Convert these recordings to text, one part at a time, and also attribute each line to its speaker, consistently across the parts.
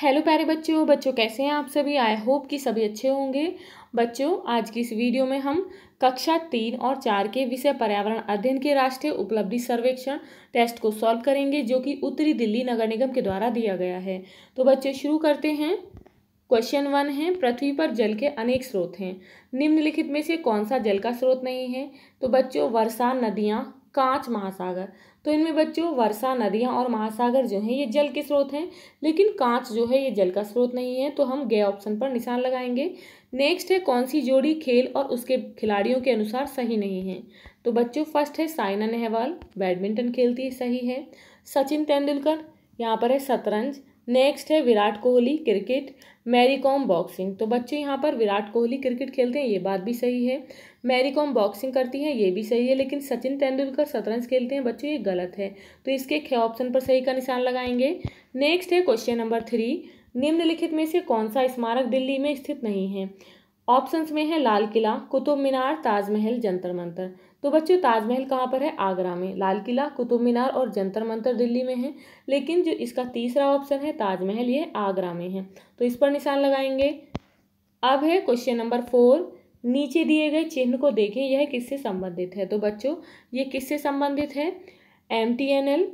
Speaker 1: hello प्यारे बच्चों बच्चों कैसे हैं आप सभी आई होप कि सभी अच्छे होंगे बच्चों आज की इस वीडियो में हम कक्षा तीन और चार के विषय पर्यावरण अध्ययन के राष्ट्रीय उपलब्धि सर्वेक्षण टेस्ट को सॉल्व करेंगे जो कि उत्तरी दिल्ली नगर निगम के द्वारा दिया गया है तो बच्चे शुरू करते हैं क्वेश्चन वन है पृथ्वी पर जल के अनेक स्रोत हैं निम्नलिखित में से कौन सा जल का स्रोत नहीं है तो बच्चों वर्षा नदियाँ कांच महासागर तो इनमें बच्चों वर्षा नदियाँ और महासागर जो हैं ये जल के स्रोत हैं लेकिन कांच जो है ये जल का स्रोत नहीं है तो हम गए ऑप्शन पर निशान लगाएंगे नेक्स्ट है कौन सी जोड़ी खेल और उसके खिलाड़ियों के अनुसार सही नहीं है तो बच्चों फर्स्ट है साइना नेहवाल बैडमिंटन खेलती है सही है सचिन तेंदुलकर यहाँ पर है शतरंज नेक्स्ट है विराट कोहली क्रिकेट मैरी कॉम बॉक्सिंग तो बच्चे यहाँ पर विराट कोहली क्रिकेट खेलते हैं ये बात भी सही है मैरी कॉम बॉक्सिंग करती हैं ये भी सही है लेकिन सचिन तेंदुलकर शतरंज खेलते हैं बच्चों ये गलत है तो इसके खे ऑप्शन पर सही का निशान लगाएंगे नेक्स्ट है क्वेश्चन नंबर थ्री निम्नलिखित में से कौन सा स्मारक दिल्ली में स्थित नहीं है ऑप्शंस में है लाल किला कुतुब मीनार ताजमहल जंतर मंतर तो बच्चों ताजमहल कहाँ पर है आगरा में लाल किला कुतुब मीनार और जंतर मंतर दिल्ली में है लेकिन जो इसका तीसरा ऑप्शन है ताजमहल ये आगरा में है तो इस पर निशान लगाएंगे अब है क्वेश्चन नंबर फोर नीचे दिए गए चिन्ह को देखें यह किससे संबंधित है तो बच्चों ये किससे संबंधित है एम टी एन एल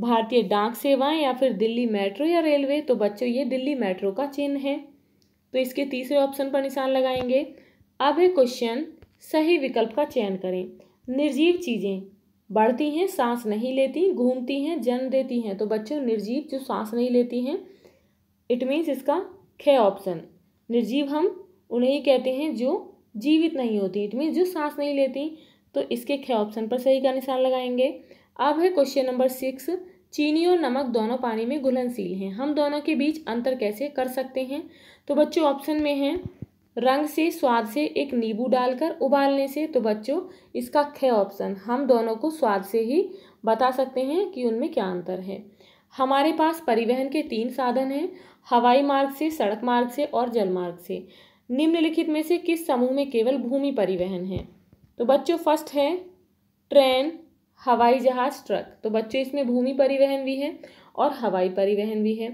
Speaker 1: भारतीय डाक सेवाएं या फिर दिल्ली मेट्रो या रेलवे तो बच्चों ये दिल्ली मेट्रो का चिन्ह है तो इसके तीसरे ऑप्शन पर निशान लगाएंगे अब है क्वेश्चन सही विकल्प का चयन करें निर्जीव चीज़ें बढ़ती हैं सांस नहीं लेती घूमती हैं जन्म देती हैं तो बच्चों निर्जीव जो सांस नहीं लेती हैं इट मीन्स इसका खे ऑप्शन निर्जीव हम उन्हें कहते हैं जो जीवित नहीं होती इट मीन्स जो सांस नहीं लेती तो इसके खे ऑप्शन पर सही का निशान लगाएंगे अब है क्वेश्चन नंबर सिक्स चीनी और नमक दोनों पानी में घुलनशील हैं हम दोनों के बीच अंतर कैसे कर सकते हैं तो बच्चों ऑप्शन में हैं रंग से स्वाद से एक नींबू डालकर उबालने से तो बच्चों इसका खे ऑप्शन हम दोनों को स्वाद से ही बता सकते हैं कि उनमें क्या अंतर है हमारे पास परिवहन के तीन साधन हैं हवाई मार्ग से सड़क मार्ग से और जल मार्ग से निम्नलिखित में से किस समूह में केवल भूमि परिवहन है तो बच्चों फर्स्ट है ट्रेन हवाई जहाज ट्रक तो बच्चों इसमें भूमि परिवहन भी है और हवाई परिवहन भी है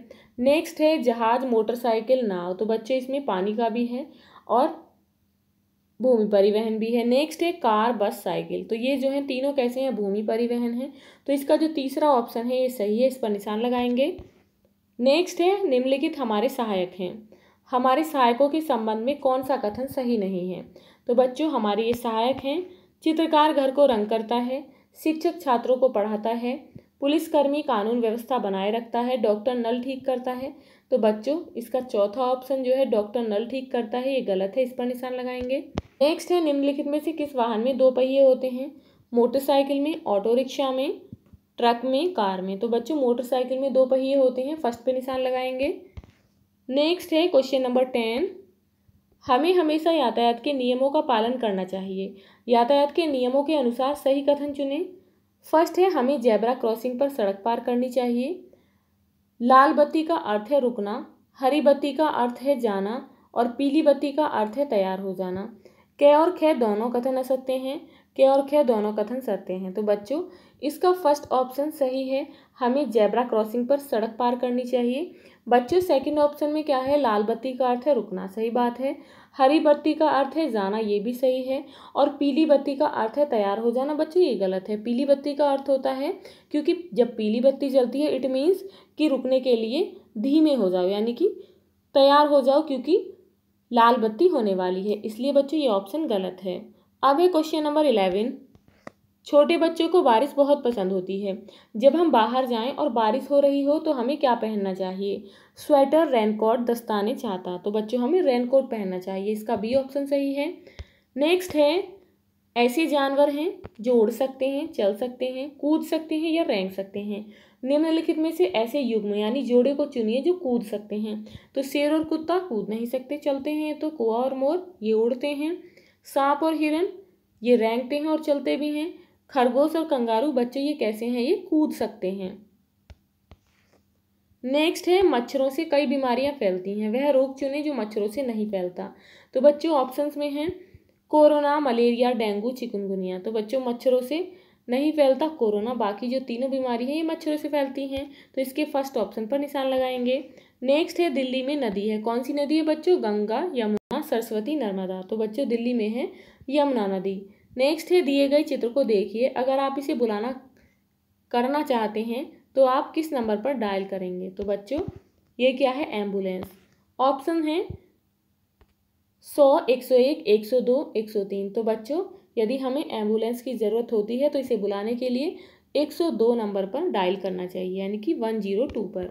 Speaker 1: नेक्स्ट है जहाज मोटरसाइकिल नाव तो बच्चे इसमें पानी का भी है और भूमि परिवहन भी है नेक्स्ट है कार बस साइकिल तो ये जो है तीनों कैसे हैं भूमि परिवहन है तो इसका जो तीसरा ऑप्शन है ये सही है इस पर निशान लगाएंगे नेक्स्ट है निम्नलिखित हमारे सहायक हैं हमारे सहायकों के संबंध में कौन सा कथन सही नहीं है तो बच्चों हमारे ये सहायक हैं चित्रकार घर को रंग करता है शिक्षक छात्रों को पढ़ाता है पुलिसकर्मी कानून व्यवस्था बनाए रखता है डॉक्टर नल ठीक करता है तो बच्चों इसका चौथा ऑप्शन जो है डॉक्टर नल ठीक करता है ये गलत है इस पर निशान लगाएंगे नेक्स्ट है निम्नलिखित में से किस वाहन में दो पहिए होते हैं मोटरसाइकिल में ऑटो रिक्शा में ट्रक में कार में तो बच्चों मोटरसाइकिल में दो पहिए होते हैं फर्स्ट पे निशान लगाएंगे नेक्स्ट है क्वेश्चन नंबर टेन हमें हमेशा यातायात के नियमों का पालन करना चाहिए यातायात के नियमों के अनुसार सही कथन चुनें फर्स्ट है हमें जैबरा क्रॉसिंग पर सड़क पार करनी चाहिए लाल बत्ती का अर्थ है रुकना हरी बत्ती का अर्थ है जाना और पीली बत्ती का अर्थ है तैयार हो जाना कै और खे दोनों कथन असत्य हैं के और खे दोनों कथन सत्य हैं तो बच्चों इसका फर्स्ट ऑप्शन सही है हमें जेबरा क्रॉसिंग पर सड़क पार करनी चाहिए बच्चों सेकंड ऑप्शन में क्या है लाल बत्ती का अर्थ है रुकना सही बात है हरी बत्ती का अर्थ है जाना ये भी सही है और पीली बत्ती का अर्थ है तैयार हो जाना बच्चों ये गलत है पीली बत्ती का अर्थ होता है क्योंकि जब पीली बत्ती जलती है इट मीन्स कि रुकने के लिए धीमे हो जाओ यानी कि तैयार हो जाओ क्योंकि लाल बत्ती होने वाली है इसलिए बच्चों ये ऑप्शन गलत है अब है क्वेश्चन नंबर इलेवन छोटे बच्चों को बारिश बहुत पसंद होती है जब हम बाहर जाएं और बारिश हो रही हो तो हमें क्या पहनना चाहिए स्वेटर रेनकोट दस्ताने चाहता तो बच्चों हमें रेनकोट पहनना चाहिए इसका बी ऑप्शन सही है नेक्स्ट है ऐसे जानवर हैं जो उड़ सकते हैं चल सकते हैं कूद सकते हैं या रेंग सकते हैं निम्नलिखित में से ऐसे युग्म यानी जोड़े को चुनिए जो कूद सकते हैं तो शेर और कुत्ता कूद नहीं सकते चलते हैं तो कुआ और मोर ये उड़ते हैं सांप और हिरन ये रेंगते हैं और चलते भी हैं खरगोश और कंगारू बच्चे ये कैसे हैं ये कूद सकते हैं नेक्स्ट है मच्छरों से कई बीमारियां फैलती हैं वह रोग चुने जो मच्छरों से नहीं फैलता तो बच्चों ऑप्शंस में हैं कोरोना मलेरिया डेंगू चिकनगुनिया तो बच्चों मच्छरों से नहीं फैलता कोरोना बाकी जो तीनों बीमारी हैं ये मच्छरों से फैलती हैं तो इसके फर्स्ट ऑप्शन पर निशान लगाएंगे नेक्स्ट है दिल्ली में नदी है कौन सी नदी है बच्चों गंगा यमुना सरस्वती नर्मदा तो बच्चों दिल्ली में है यमुना नदी नेक्स्ट है दिए गए चित्र को देखिए अगर आप इसे बुलाना करना चाहते हैं तो आप किस नंबर पर डायल करेंगे तो बच्चों ये क्या है एम्बुलेंस ऑप्शन है सौ एक सौ एक एक सौ दो एक सौ तीन तो बच्चों यदि हमें एम्बुलेंस की ज़रूरत होती है तो इसे बुलाने के लिए एक सौ दो नंबर पर डायल करना चाहिए यानी कि वन जीरो टू पर